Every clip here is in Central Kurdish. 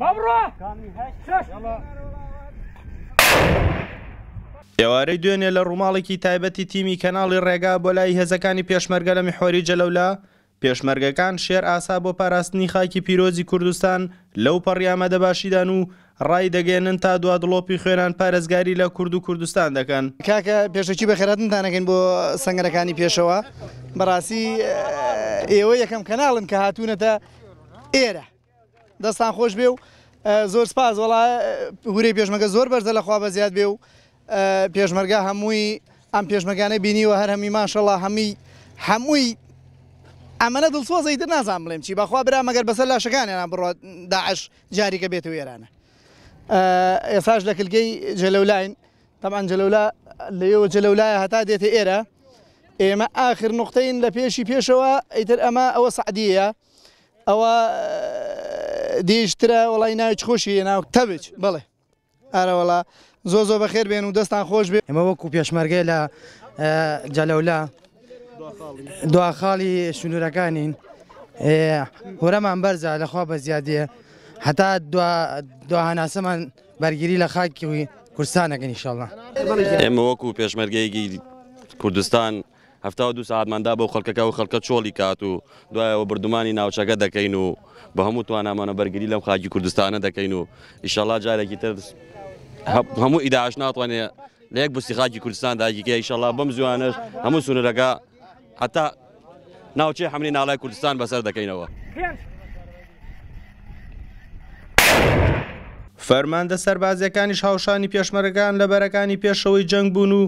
بەڕۆ ئێوارەی دوێنێ لە ڕووماڵێکی تایبەتی تیمی کەناڵی ڕێگا بۆ لای هێزەکانی پێشمەرگە لە میحۆری جەلەولا پێشمەرگەکان شێر ئاسا بۆ پاراستنی خاکی پیرۆزی کوردستان لەو پەڕیامەدە باشیدان و ڕای دەگەێنن تا دو دڵۆپی خوێنان پارێزگاری لە کورد و کوردستان دەکەن کاکە پێشەکی بەخێراتتانەکەن بۆ سنگەرەکانی پێشەوە بەڕاستی ئێوە یەکەم کەناڵن کە هاتوونەتە ئێرە. دستان خوش بیو زور زۆر سپاس وڵا هورێ پێشمەگە زور بەرزە لەخوا بە زیاد بێ و پێشمەرگا هەمووی ئەم پێشمەکانە بینیوە هەر هەمی ماشەڵە هەمی هەمووی ئەمەە دڵسۆزەی تر نازان بلیم چی بەخوا برا بسر بەسەر لاشەکانیان برو داعش جاریکە بێت وێرانە ئێساش لە کلگەی جلولاین طبعا جلولا لیو جلولای حتا دیت ایره ایما آخر نقطه این لپیشی پیشوه ایتر اما او سعدیه او دیشترە وڵی ناوی خۆشی ناو تەبچ بڵێ ئارەوەڵا زۆ زۆ بەخێر بێن و دەستان خۆش بێ ئەمە وەکو پێشمەرگێ لە جەلەولا دواخاڵی شنوورەکانین هۆرەمان بەرزە لەخوا بە زیادیە هەتا دوهاناسەمان بەرگری لە خاکی کوردستانەکەنی شڵە ئێمە وەکو پێشمەرگەیەکی کوردستان هەفتا دو ساعتماندا بۆ خەڵکەکە و خەڵکە چۆڵی کات و دوایەوە بردومانی ناوچەکە دەکەین و بە هەموو توانامانە بەرگری لەم خاکی کوردستانە دەکەین و ئیشەڵا جارێکی تر هەموو ئیداعش ناتوانێت لە یەک بسی خاکی کوردستان داگیکە ئیشەڵا بەم زوانش هەموو سونەرەکە حتا ناوچێ حملی ناڵای کوردستان بەسەر دەکەینەوە. فەرماندە سەربازیەکانی هاوشانی پێشمەرگان لە بەرەکانی پێشەوەی جەنگ بوون و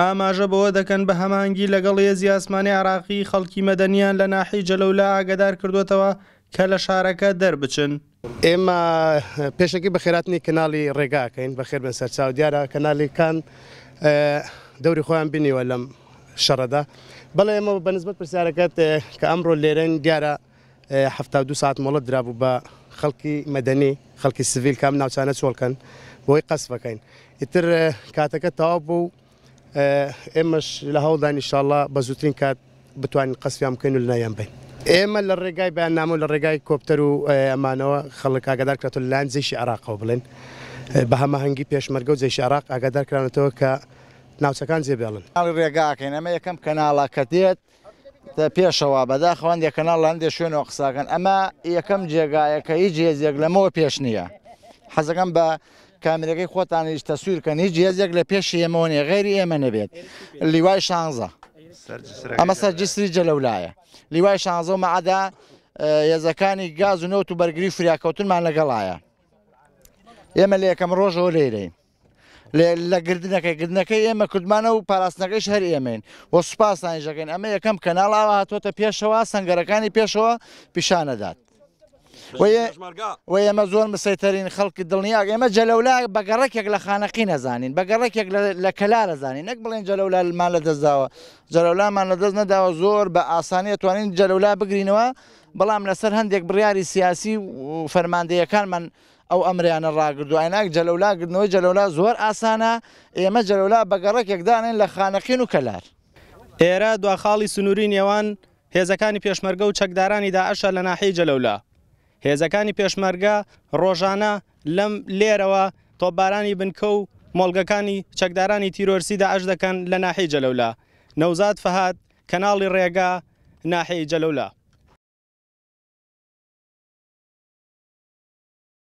ئاماژە بەوە دەکەن بە هەمانگی لەگەڵ ێزی ئاسمانی عراقی خەڵکی مەدەنیان لە ناحی جەلەولا ئاگدار کردوێتەوە کە لە شارەکە دەربچن. ئێمە پێشەکی بە خێراتنی کناڵی ڕێگاکەین بە خێر بن سەرچاو دیارە کەنالیکان دەوری خۆیان بینیوە لەم شەڕەدا بەڵێ ئێمە بەنسبت پرسیارەکەت کە ئەمڕۆ لێرەن دیارە ه دو ساعت مڵت درابوو بە خەڵکی مەدەنی خەڵکی سڤیل کام ناوچانە چۆڵکەن بۆی قەس بەکەین ئیتر کاتەکە تەواو بوو ئێمەش لە هەوڵدان نیشاءله بە زووترین کات بتوانین قسییان بکەین و لەلایەن بین. ئێمە لە ڕێگای بەیان نامۆ لە ڕێگای کۆپتەر و ئەمانەوە خەڵک ئاگدار کرێت لە لاەن زیشی عراقەوە بڵێن بە هەمە هەنگی پێشمەرگە و زیشی عراق ئاگدار کرانێتەوە کە ناوچەکان زیێبێڵن ئاڵی ڕێگاکەین ئەمە یەکەم کەناڵە کە دێت پێشەوە بەدا خوند یەکەناڵ لەندێ شوێنەوە قساکەن ئەمە یەکەم جێگایەکە هیچ جێزیێک لەمەوە پێش نییە حەزەکەم بە کامرەکەی خۆتان هیچ تەسوورکەن هیچ جێزێک لە پێشی ئێمەوەنێ غێری ئێمە نەبێت لیوای شانزە ئەمە سەرجیسری جەلەولایە لیوای شانزە مەعادا یێزەکانی گاز و نەوت و بەرگری فریاکەوتنمان لەگەڵایە ئێمە لە یەکەم ڕۆژەوە لێرەین لە گردنەکەی گردنەکەی ئێمە کوردمانە و پاراستنەکەیش هەر ئێمەین و سوپاسانیژەکەین ئەمە یەکەم کەناڵاوە هاتوۆتە پێشەوە سنگەرەکانی پێشەوە پیشانەدات. و ئێمە زۆر مسەتەرین خەڵکی دڵنیاک ئێمە جەلەولا بەگەڕێکێک لە خانەقی نەزانین بەگەڕێکێک لە کەلا لەزانین نەک بڵێن جەلەولالمان لە دەستداوە جەلەولامان لە دەست نەداوە زۆر بە ئاسانیە توانین جەلەولا بگرینەوە بەڵام لەسەر هەندێک بڕیاری سیاسی و فەرماندەیەکانمان ئەو ئەمریانە ڕاگردو ئایناک جەلەولاگرنەوەی جەلەولا زۆر ئاسانە ئێمە جەلەولا بەگەڕێکێکدانین لە خانەقین و کەلار ئێرە دواخاڵی سنووری نێوان هێزەکانی پێشمەرگە و چەکدارانی داعشە لە ناحی جەلەولا هێزەکانی پێشمەرگە ڕۆژانە لەم لێرەوە تۆبارانی بنکە و مۆلگەکانی چەکدارانی تیرۆرسیدا ئەش دەکەن لە ناحی جەلەولا نەوزاد فەهات کەناڵی ڕێگا ناحی جەلەولا